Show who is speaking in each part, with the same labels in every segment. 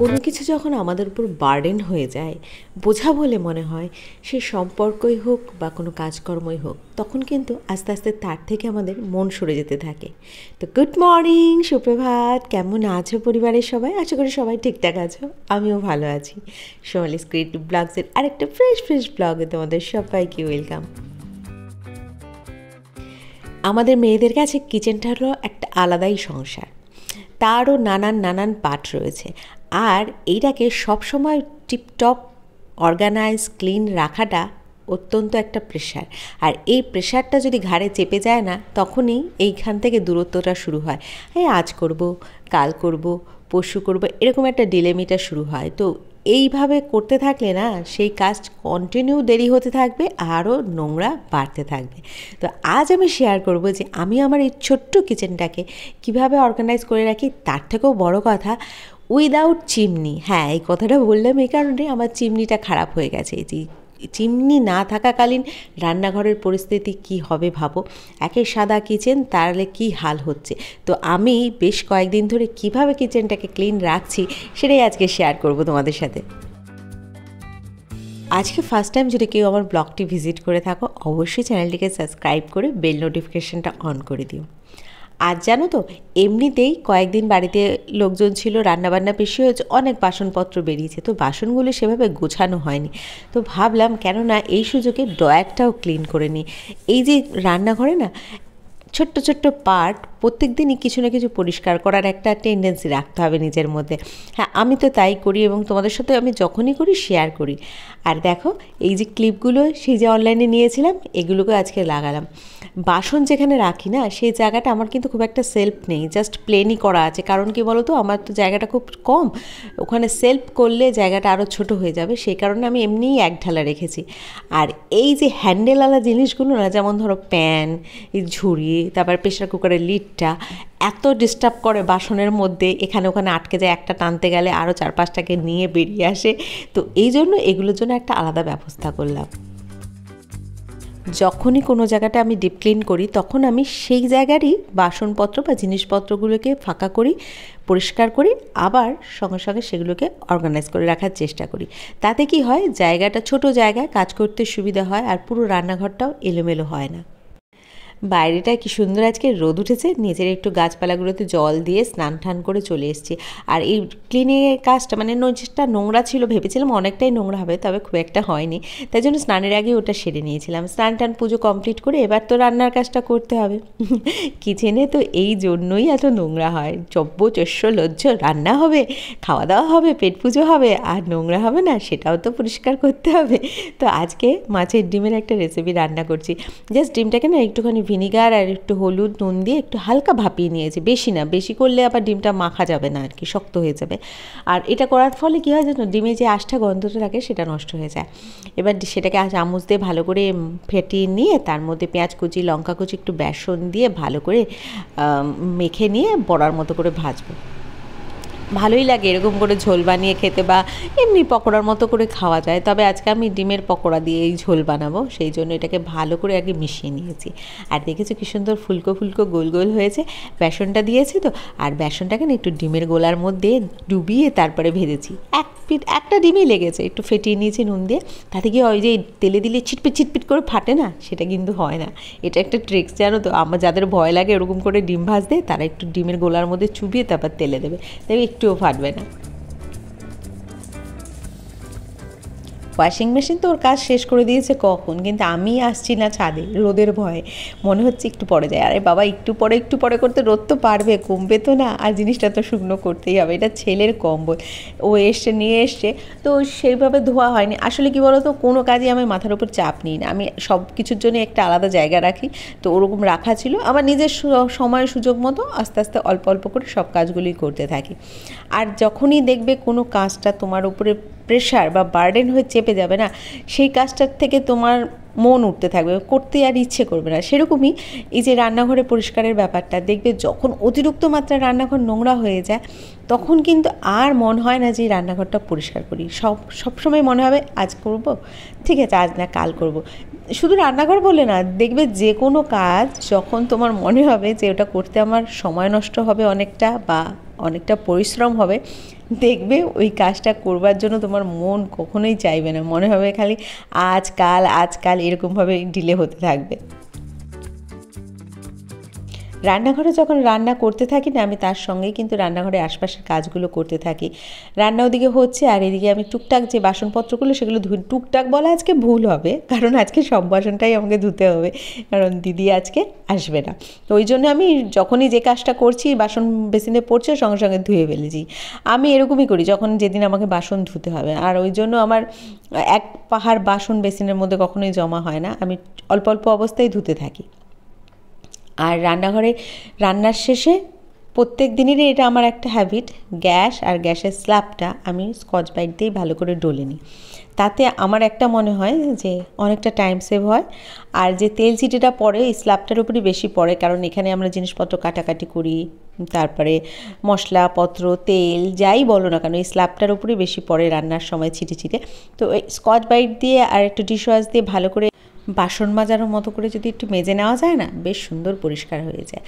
Speaker 1: কোনো কিছু যখন আমাদের উপর বার্ডেন হয়ে যায় বোঝা বলে মনে হয় সে সম্পর্কই হোক বা কোনো কাজকর্মই হোক তখন কিন্তু আস্তে আস্তে তার থেকে আমাদের মন সরে যেতে থাকে তো গুড মর্নিং সুপ্রভাত কেমন আছো পরিবারের সবাই আশা করি সবাই ঠিকঠাক আছো আমিও ভালো আছি সোমালি স্ক্রিট ব্লগসের আরেকটা ফ্রেশ ফ্রেশ ব্লগে তোমাদের সবাইকে ওয়েলকাম আমাদের মেয়েদের কাছে কিচেনটা হলো একটা আলাদাই সংসার তারও নানান নানান পাঠ রয়েছে আর এইটাকে সবসময় টিপটপ অর্গানাইজ ক্লিন রাখাটা অত্যন্ত একটা প্রেশার আর এই প্রেশারটা যদি ঘাড়ে চেপে যায় না তখনই এইখান থেকে দূরত্বটা শুরু হয় হ্যাঁ আজ করব কাল করব পরশু করব এরকম একটা ডিলেমিটা শুরু হয় তো এইভাবে করতে থাকলে না সেই কাজ কন্টিনিউ দেরি হতে থাকবে আরও নোংরা বাড়তে থাকবে তো আজ আমি শেয়ার করব যে আমি আমার এই ছোট্ট কিচেনটাকে কিভাবে অর্গানাইজ করে রাখি তার থেকেও বড় কথা উইদাউট চিমনি হ্যাঁ এই কথাটা বললাম এই কারণে আমার চিমনিটা খারাপ হয়ে গেছে এই চিমনি না থাকাকালীন রান্নাঘরের পরিস্থিতি কি হবে ভাবো একে সাদা কিচেন তাহলে কি হাল হচ্ছে তো আমি বেশ কয়েকদিন ধরে কিভাবে কিচেনটাকে ক্লিন রাখছি সেটাই আজকে শেয়ার করব তোমাদের সাথে আজকে ফার্স্ট টাইম যদি কেউ আমার ব্লগটি ভিজিট করে থাকো অবশ্যই চ্যানেলটিকে সাবস্ক্রাইব করে বেল নোটিফিকেশানটা অন করে দিও আজ জানো তো এমনিতেই কয়েকদিন বাড়িতে লোকজন ছিল রান্নাবান্না বেশি হয়েছে অনেক বাসনপত্র বেরিয়েছে তো বাসনগুলো সেভাবে গোছানো হয়নি তো ভাবলাম কেননা এই সুযোগে ডয়ারটাও ক্লিন করে নিই এই যে রান্নাঘরে না ছোট্ট ছোট্ট পার্ট প্রত্যেক দিনই কিছু না কিছু পরিষ্কার করার একটা টেন্ডেন্সি রাখতে হবে নিজের মধ্যে হ্যাঁ আমি তো তাই করি এবং তোমাদের সাথে আমি যখনই করি শেয়ার করি আর দেখো এই যে ক্লিপগুলো সেই যে অনলাইনে নিয়েছিলাম এগুলোকে আজকে লাগালাম বাসন যেখানে রাখি না সেই জায়গাটা আমার কিন্তু খুব একটা সেলফ নেই জাস্ট প্লেনই করা আছে কারণ কি বলো তো আমার তো জায়গাটা খুব কম ওখানে সেলফ করলে জায়গাটা আরও ছোট হয়ে যাবে সেই কারণে আমি এমনিই এক ঢালা রেখেছি আর এই যে হ্যান্ডেলওয়ালা জিনিসগুলো না যেমন ধরো প্যান ঝুড়ি তারপর প্রেশার কুকারের লিডটা এত ডিস্টার্ব করে বাসনের মধ্যে এখানে ওখানে আটকে যায় একটা টানতে গেলে আরও চার পাঁচটাকে নিয়ে বেরিয়ে আসে তো এই জন্য এগুলোর জন্য একটা আলাদা ব্যবস্থা করলাম যখনই কোনো জায়গাটা আমি ডিপ ক্লিন করি তখন আমি সেই জায়গারই বাসনপত্র বা জিনিসপত্রগুলোকে ফাঁকা করি পরিষ্কার করি আবার সঙ্গে সঙ্গে সেগুলোকে অর্গানাইজ করে রাখার চেষ্টা করি তাতে কি হয় জায়গাটা ছোট জায়গায় কাজ করতে সুবিধা হয় আর পুরো রান্নাঘরটাও এলোমেলো হয় না বাইরেটা কি সুন্দর আজকে রোদ উঠেছে নিজের একটু গাছপালাগুলোতে জল দিয়ে স্নান টান করে চলে এসেছি আর এই ক্লিনিংয়ের কাজটা মানে নজিরটা নোংরা ছিল ভেবেছিলাম অনেকটাই নোংরা হবে তবে খুব একটা হয়নি তাই জন্য স্নানের আগে ওটা সেরে নিয়েছিলাম স্নান টান পুজো কমপ্লিট করে এবার তো রান্নার কাজটা করতে হবে কিচেনে তো এই জন্যই এত নোংরা হয় চব্য চস্য লজ্জ রান্না হবে খাওয়া দাওয়া হবে পেট পুজো হবে আর নোংরা হবে না সেটাও তো পরিষ্কার করতে হবে তো আজকে মাছের ডিমের একটা রেসিপি রান্না করছি জাস্ট ডিমটাকে না একটুখানি ভিনিগার আর একটু হলুদ নুন দিয়ে একটু হালকা ভাপিয়ে নিয়েছি বেশি না বেশি করলে আবার ডিমটা মাখা যাবে না আর কি শক্ত হয়ে যাবে আর এটা করার ফলে কী হয় যেন ডিমে যে আষ্টা গন্ধটা থাকে সেটা নষ্ট হয়ে যায় এবার সেটাকে চামচ দিয়ে ভালো করে ফেটিয়ে নিয়ে তার মধ্যে পেঁয়াজ কুচি লঙ্কা কুচি একটু বেসন দিয়ে ভালো করে মেখে নিয়ে বড়ার মতো করে ভাজবো ভালোই লাগে এরকম করে ঝোল বানিয়ে খেতে বা এমনি পকোড়ার মতো করে খাওয়া যায় তবে আজকে আমি ডিমের পকোড়া দিয়ে এই ঝোল বানাবো সেই জন্য এটাকে ভালো করে আগে মিশিয়ে নিয়েছি আর দেখেছো কি সুন্দর ফুলকো ফুলকো গোল গোল হয়েছে বেসনটা দিয়েছি তো আর বেসনটাকে না একটু ডিমের গোলার মধ্যে ডুবিয়ে তারপরে ভেজেছি এক ফিট একটা ডিমই লেগেছে একটু ফেটিয়ে নিয়েছি নুন দিয়ে তাতে কি ওই যে তেলে দিলে ছিটপিট ছিটপিট করে ফাটে না সেটা কিন্তু হয় না এটা একটা ট্রিক্স জানো তো আমার যাদের ভয় লাগে এরকম করে ডিম ভাজ দেয় তারা একটু ডিমের গোলার মধ্যে চুবিয়ে তারপর তেলে দেবে তাই একটুও ফাটবে না ওয়াশিং মেশিন তো ওর কাজ শেষ করে দিয়েছে কখন কিন্তু আমি আসছি না ছাদে রোদের ভয়ে মনে হচ্ছে একটু পরে যায় আরে বাবা একটু পরে একটু পরে করতে রোদ তো পারবে কমবে তো না আর জিনিসটা তো শুকনো করতেই হবে এটা ছেলের কম্বল ও এসছে নিয়ে এসছে তো সেইভাবে ধোয়া হয়নি আসলে কি বলতো কোনো কাজই আমি মাথার উপর চাপ নিই না আমি সব কিছুর জন্য একটা আলাদা জায়গা রাখি তো ওরকম রাখা ছিল আমার নিজের সময় সুযোগ মতো আস্তে আস্তে অল্প অল্প করে সব কাজগুলি করতে থাকি আর যখনই দেখবে কোনো কাজটা তোমার উপরে প্রেশার বা বার্ডেন হয়ে চেপে যাবে না সেই কাজটার থেকে তোমার মন উঠতে থাকবে করতে আর ইচ্ছে করবে না সেরকমই এই যে রান্নাঘরে পরিষ্কারের ব্যাপারটা দেখবে যখন অতিরিক্ত মাত্রায় রান্নাঘর নোংরা হয়ে যায় তখন কিন্তু আর মন হয় না যে রান্নাঘরটা পরিষ্কার করি সব সবসময় মনে হবে আজ করব ঠিক আছে আজ না কাল করব। শুধু রান্নাঘর বলে না দেখবে যে কোনো কাজ যখন তোমার মনে হবে যে ওটা করতে আমার সময় নষ্ট হবে অনেকটা বা অনেকটা পরিশ্রম হবে দেখবে ওই কাজটা করবার জন্য তোমার মন কখনোই চাইবে না মনে হবে খালি আজকাল আজকাল এরকমভাবে ডিলে হতে থাকবে রান্নাঘরে যখন রান্না করতে থাকি না আমি তার সঙ্গেই কিন্তু রান্নাঘরে আশপাশের কাজগুলো করতে থাকি রান্না ওদিকে হচ্ছে আর এদিকে আমি টুকটাক যে বাসনপত্রগুলো সেগুলো ধুই টুকটাক বলা আজকে ভুল হবে কারণ আজকে সব বাসনটাই আমাকে ধুতে হবে কারণ দিদি আজকে আসবে না তো ওই জন্য আমি যখনই যে কাজটা করছি বাসন বেসিনে পড়ছে সঙ্গে সঙ্গে ধুয়ে ফেলেছি আমি এরকমই করি যখন যেদিন আমাকে বাসন ধুতে হবে আর ওই জন্য আমার এক পাহাড় বাসন বেসিনের মধ্যে কখনোই জমা হয় না আমি অল্প অল্প অবস্থায় ধুতে থাকি আর রান্নাঘরে রান্নার শেষে প্রত্যেক দিনেরই এটা আমার একটা হ্যাবিট গ্যাস আর গ্যাসের স্ল্যাবটা আমি স্কচ বাইট দিয়েই ভালো করে ডলে নিই তাতে আমার একটা মনে হয় যে অনেকটা টাইম সেভ হয় আর যে তেল চিটিটা পড়ে এই স্ল্যাবটার উপরই বেশি পড়ে কারণ এখানে আমরা জিনিসপত্র কাটাকাটি করি তারপরে মশলাপত্র তেল যাই বলো না কেন এই স্ল্যাবটার উপরেই বেশি পড়ে রান্নার সময় ছিটে ছিটে তো স্কচ বাইট দিয়ে আর একটু ডিশওয়াশ দিয়ে ভালো করে বাসন মাজারও মতো করে যদি একটু মেজে নেওয়া যায় না বেশ সুন্দর পরিষ্কার হয়ে যায়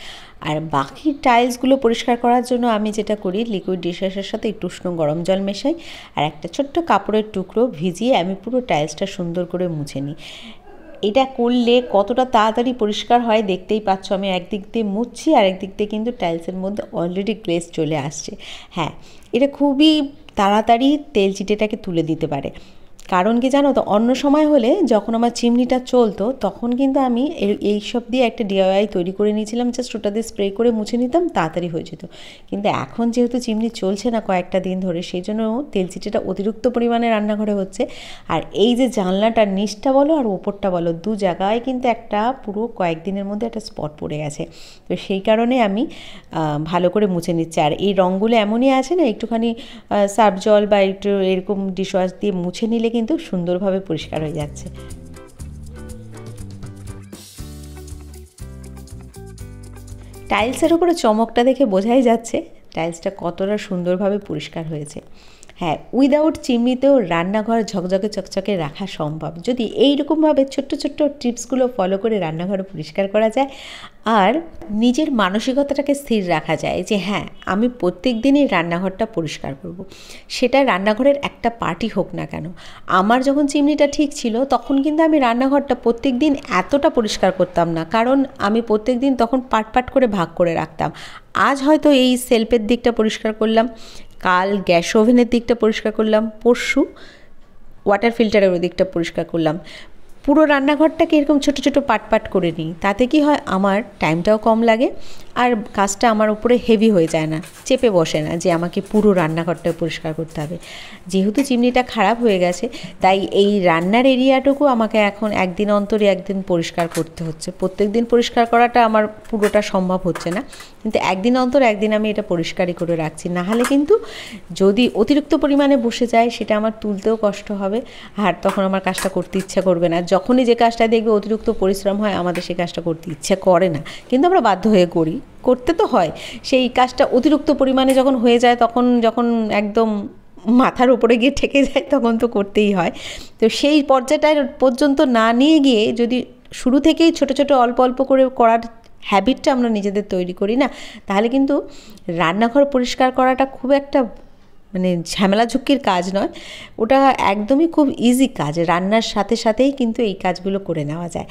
Speaker 1: আর বাকি টাইলসগুলো পরিষ্কার করার জন্য আমি যেটা করি লিকুইড ডিশওয়াশের সাথে একটু উষ্ণ গরম জল মেশাই আর একটা ছোট্ট কাপড়ের টুকরো ভিজিয়ে আমি পুরো টাইলসটা সুন্দর করে মুছে নিই এটা করলে কতটা তাড়াতাড়ি পরিষ্কার হয় দেখতেই পাচ্ছ আমি একদিক দিয়ে মুছছি আর একদিক দিয়ে কিন্তু টাইলসের মধ্যে অলরেডি গ্লেস চলে আসছে হ্যাঁ এটা খুবই তাড়াতাড়ি তেল চিটেটাকে তুলে দিতে পারে কারণ কি জানো তো অন্য সময় হলে যখন আমার চিমনিটা চলতো তখন কিন্তু আমি এই সব দিয়ে একটা ডিআইআই তৈরি করে নিয়েছিলাম জাস্ট ওটা দিয়ে স্প্রে করে মুছে নিতাম তাড়াতাড়ি হয়ে যেত কিন্তু এখন যেহেতু চিমনি চলছে না কয়েকটা দিন ধরে সেই জন্য তেলচিটিটা অতিরিক্ত পরিমাণে রান্নাঘরে হচ্ছে আর এই যে জানলাটার নিচটা বলো আর ওপরটা বলো দু জায়গায় কিন্তু একটা পুরো কয়েকদিনের মধ্যে একটা স্পট পড়ে গেছে তো সেই কারণে আমি ভালো করে মুছে নিচ্ছি আর এই রঙগুলো এমনই আছে না একটুখানি সার্ফ জল বা একটু এরকম ডিশওয়াশ দিয়ে মুছে নিলে কিন্তু সুন্দরভাবে পরিষ্কার হয়ে যাচ্ছে টাইলসের উপরে চমকটা দেখে বোঝাই যাচ্ছে টাইলসটা কতটা সুন্দরভাবে পরিষ্কার হয়েছে হ্যাঁ উইদাউট চিমনিতেও রান্নাঘর ঝকঝকে চকচকে রাখা সম্ভব যদি এইরকমভাবে ছোট্ট ছোট্ট টিপসগুলো ফলো করে রান্নাঘর পরিষ্কার করা যায় আর নিজের মানসিকতাটাকে স্থির রাখা যায় যে হ্যাঁ আমি প্রত্যেক দিনই রান্নাঘরটা পরিষ্কার করব। সেটা রান্নাঘরের একটা পার্টি হোক না কেন আমার যখন চিমনিটা ঠিক ছিল তখন কিন্তু আমি রান্নাঘরটা প্রত্যেক দিন এতটা পরিষ্কার করতাম না কারণ আমি প্রত্যেক দিন তখন পাট পাট করে ভাগ করে রাখতাম আজ হয়তো এই সেলফের দিকটা পরিষ্কার করলাম কাল গ্যাস ওভেনের দিকটা পরিষ্কার করলাম পরশু ওয়াটার ফিল্টারের ওই দিকটা পরিষ্কার করলাম পুরো রান্নাঘরটাকে এরকম ছোট ছোট পাট পাট করে নিই তাতে কি হয় আমার টাইমটাও কম লাগে আর কাজটা আমার উপরে হেভি হয়ে যায় না চেপে বসে না যে আমাকে পুরো রান্নাঘরটা পরিষ্কার করতে হবে যেহেতু চিমনিটা খারাপ হয়ে গেছে তাই এই রান্নার এরিয়াটুকু আমাকে এখন একদিন অন্তরে একদিন পরিষ্কার করতে হচ্ছে প্রত্যেক দিন পরিষ্কার করাটা আমার পুরোটা সম্ভব হচ্ছে না কিন্তু একদিন অন্তর একদিন আমি এটা পরিষ্কারই করে রাখছি নাহলে কিন্তু যদি অতিরিক্ত পরিমাণে বসে যায় সেটা আমার তুলতেও কষ্ট হবে আর তখন আমার কাজটা করতে ইচ্ছা করবে না যখনই যে কাজটা দেখবে অতিরিক্ত পরিশ্রম হয় আমাদের সেই কাজটা করতে ইচ্ছা করে না কিন্তু আমরা বাধ্য হয়ে করি করতে তো হয় সেই কাজটা অতিরিক্ত পরিমাণে যখন হয়ে যায় তখন যখন একদম মাথার উপরে গিয়ে ঠেকে যায় তখন তো করতেই হয় তো সেই পর্যায়টা পর্যন্ত না নিয়ে গিয়ে যদি শুরু থেকেই ছোট ছোট অল্প অল্প করে করার হ্যাবিটটা আমরা নিজেদের তৈরি করি না তাহলে কিন্তু রান্নাঘর পরিষ্কার করাটা খুব একটা মানে ঝামেলা ঝুঁকির কাজ নয় ওটা একদমই খুব ইজি কাজ রান্নার সাথে সাথেই কিন্তু এই কাজগুলো করে নেওয়া যায়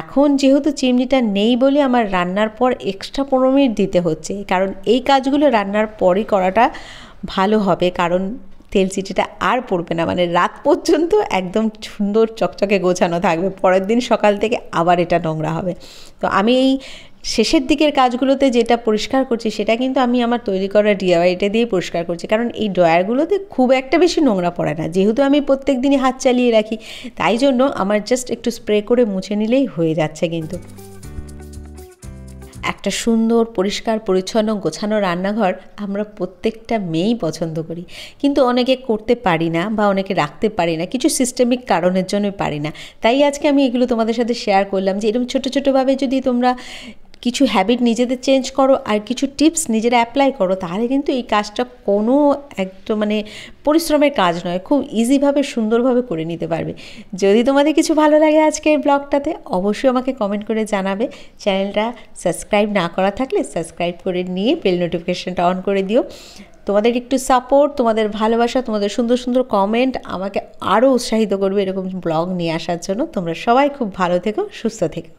Speaker 1: এখন যেহেতু চিমনিটা নেই বলে আমার রান্নার পর এক্সট্রা পনেরো মিনিট দিতে হচ্ছে কারণ এই কাজগুলো রান্নার পরই করাটা ভালো হবে কারণ তেল চিটিটা আর পড়বে না মানে রাত পর্যন্ত একদম সুন্দর চকচকে গোছানো থাকবে পরের দিন সকাল থেকে আবার এটা নোংরা হবে তো আমি এই শেষের দিকের কাজগুলোতে যেটা পরিষ্কার করছি সেটা কিন্তু আমি আমার তৈরি করা ডিআই এটা দিয়ে পরিষ্কার করছি কারণ এই ড্রয়ারগুলোতে খুব একটা বেশি নোংরা পড়ে না যেহেতু আমি প্রত্যেক দিনই হাত চালিয়ে রাখি তাই জন্য আমার জাস্ট একটু স্প্রে করে মুছে নিলেই হয়ে যাচ্ছে কিন্তু একটা সুন্দর পরিষ্কার পরিচ্ছন্ন গোছানো রান্নাঘর আমরা প্রত্যেকটা মেয়েই পছন্দ করি কিন্তু অনেকে করতে পারি না বা অনেকে রাখতে পারি না কিছু সিস্টেমিক কারণের জন্যই পারি না তাই আজকে আমি এগুলো তোমাদের সাথে শেয়ার করলাম যে এরকম ছোটো ছোটোভাবে যদি তোমরা কিছু হ্যাবিট নিজেদের চেঞ্জ করো আর কিছু টিপস নিজেরা অ্যাপ্লাই করো তাহলে কিন্তু এই কাজটা কোনো একদম মানে পরিশ্রমের কাজ নয় খুব ইজিভাবে সুন্দরভাবে করে নিতে পারবে যদি তোমাদের কিছু ভালো লাগে আজকের ব্লগটাতে অবশ্যই আমাকে কমেন্ট করে জানাবে চ্যানেলটা সাবস্ক্রাইব না করা থাকলে সাবস্ক্রাইব করে নিয়ে বেল নোটিফিকেশানটা অন করে দিও তোমাদের একটু সাপোর্ট তোমাদের ভালোবাসা তোমাদের সুন্দর সুন্দর কমেন্ট আমাকে আরও উৎসাহিত করবে এরকম ব্লগ নিয়ে আসার জন্য তোমরা সবাই খুব ভালো থেকো সুস্থ থেকো